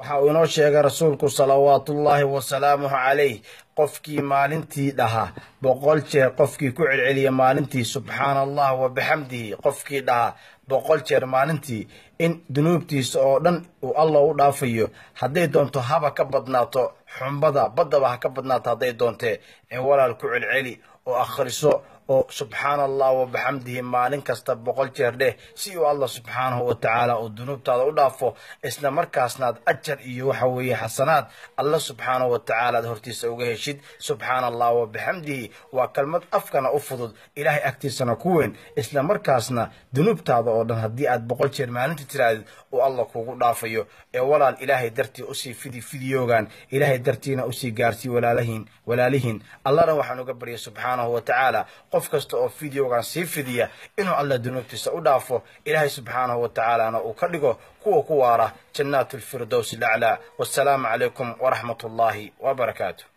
waxa uu inoo sheegay rasuulku salawaatullaahi wasalaamuhu calayh qofkii maalintii dhahaa boqol jeer qofkii ku celceliya maalintii subxaana allah wabixamdihi qofkii dhahaa boqol jeer maalintii in dunuubtiisa oo dhan uu allah u dhaafayo hadday doonto haba ka badnaato xumbada baddaba ha ka badnaato hadday doontee ee walaal ku celceli oo akhriso oo subxaana allah wabaxamdihi maalin kasta boqol jeer dheh si uu allah subxaanahu wa tacaala uu dunuubtaada u dhaafo isla markaasnaad ajar iyo waxa weeye xasanaad alla subxaanahu wa tacaalaad hortiisa uga heshid subxaana allah wabaxamdihi waa kalmad afkana u fudud ilaahay agtiisana ku weyn isla markaasna dunuubtaada oo dhan haddii aad boqol jeer maalinta tiraadid uu allah kuugu dhaafayo ee walaal ilaahay dartii usii fidi fidiyoogaan ilaahay dartiina usii gaarsii walaalahiin walaalihiin allahna waxaan uga baryay subxaanahu wa tacaala qof kasta oo fideogan sii fidiya inuu alla dunuubtiisa u dhaafo ilaahay subxaanahu wa tacaalaana uu ka dhigo kuwa ku waara jannaatu alfirdowsi laclaa wassalaamu calaykum waraxmat ullaahi wabarakaatu